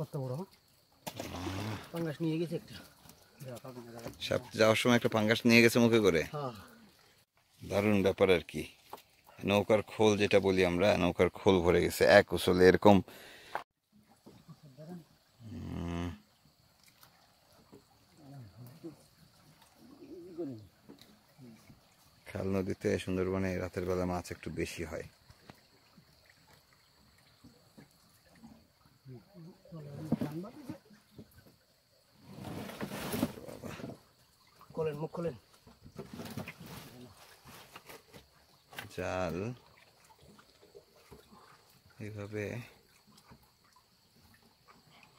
কত বড় পাঙ্গাস নিয়ে গেছে একটা যাওয়ার সময় একটা পাঙ্গাস নিয়ে গেছে মুখে করে হ্যাঁ। দারুণ ব্যাপার আর কি নৌকার খোল যেটা বলি আমরা নৌকার খোল ভরে গেছে এক উসলে এরকম খাল নদীতে সুন্দরবনে রাতের বেলা মাছ একটু বেশি হয় জাল এইভাবে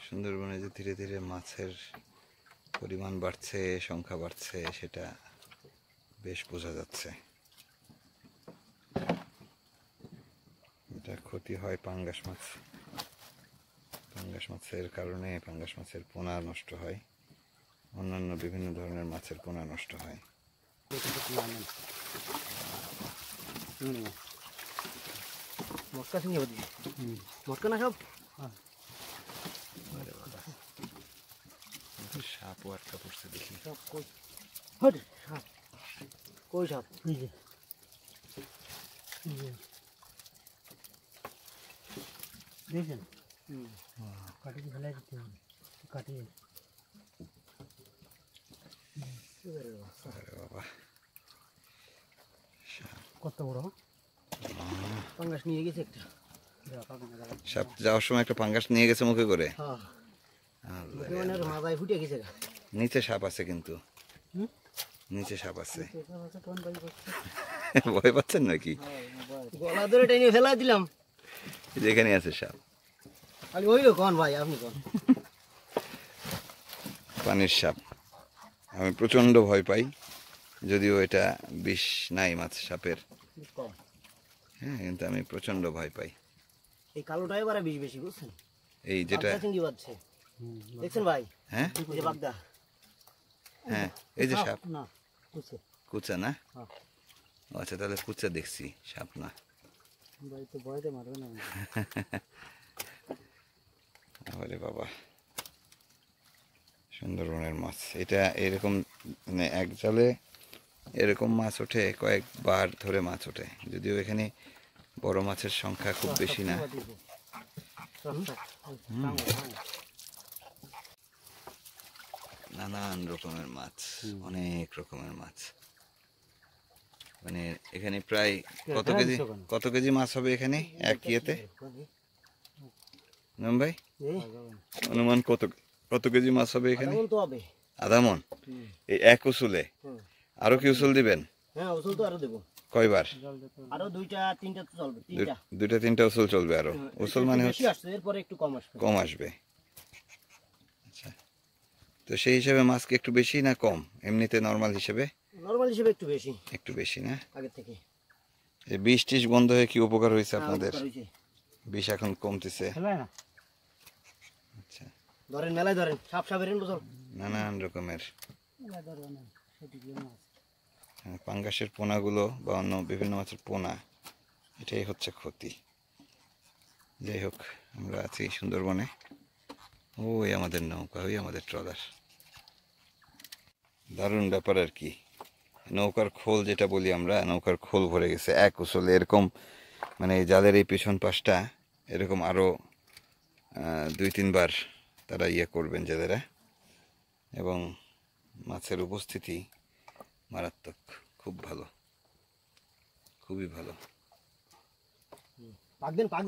সুন্দরবনে যে ধীরে ধীরে মাছের পরিমাণ বাড়ছে সংখ্যা বাড়ছে সেটা বেশ বোঝা যাচ্ছে এটা ক্ষতি হয় পাঙ্গাস মাছ পাঙ্গাস মাছের কারণে পাঙ্গাস মাছের পোনা নষ্ট হয় অন্যান্য বিভিন্ন ধরনের মাছের পোনা নষ্ট হয় সাপ ও আটকা পড়ছে দেখি দেখেন কাটিয়ে দিতে হবে কাটিয়ে কত বড় পাঙ্গাস নিয়ে গেছে একটা সাপ যাওয়ার সময় একটা নিয়ে গেছে মুখে করে হ্যাঁ। মানে নিচে সাপ আছে কিন্তু নিচে সাপ আছে ভয় পাচ্ছেন নাকি হ্যাঁ, গলা ধরে টেনে ফেলা দিলাম যেখানে আছে সাপ আপনি পানির সাপ আমি প্রচণ্ড ভয় পাই যদিও এটা বিষ নাই মাছ সাপের হ্যাঁ কিন্তু আমি প্রচণ্ড ভয় পাই এই বিষ বেশি বুঝছেন এই যেটা চিংড়ি দেখছেন ভাই হ্যাঁ এই বাগদা হ্যাঁ এই যে সাপ না কুচা না হ্যাঁ। আচ্ছা তাহলে কুচা দেখছি সাপ না ভাই তো ভয়তে মারবে না আরে বাবা সুন্দরবনের মাছ এটা এরকম মানে এক জালে এরকম মাছ ওঠে কয়েকবার ধরে মাছ ওঠে যদিও এখানে বড় মাছের সংখ্যা খুব বেশি না নানান রকমের মাছ অনেক রকমের মাছ মানে এখানে প্রায় কত হ্যাঁ, কেজি হ্যাঁ, কত কেজি মাছ হবে এখানে এক ইয়েতে নাম ভাই অনুমান কত কত কেজি মাছ হবে এখানে আধা মন এই এক উসুলে আরো কি উসুল দিবেন হ্যাঁ, দুইটা উসুল চলবে উসুল মানে কম আসবে আচ্ছা। তো সেই হিসাবে একটু বেশি না কম এমনিতে নর্মাল হিসেবে একটু বেশি একটু বেশি না আগে থেকে এই বিষ টিষ বন্ধ হয়ে কি উপকার হয়েছে হ্যাঁ, আপনাদের বিষ এখন কমতেছে ধরেন মেলায় ধরেন সাপ সাপের নানান রকমের হ্যাঁ, পাঙ্গাসের পোনাগুলো বা অন্য বিভিন্ন মাছের পোনা এটাই হচ্ছে ক্ষতি যাই হোক আমরা আছি সুন্দরবনে ওই আমাদের নৌকা ওই আমাদের ট্রলার দারুণ ব্যাপার আর কি নৌকার খোল যেটা বলি আমরা নৌকার খোল ভরে গেছে এক উসলে এরকম মানে জালের এই পিছন পাশটা এরকম আরও দুই তিনবার তারা ইয়ে করবেন যাদেরা হ্যাঁ? এবং মাছের উপস্থিতি মারাত্মক খুব ভালো খুবই ভালো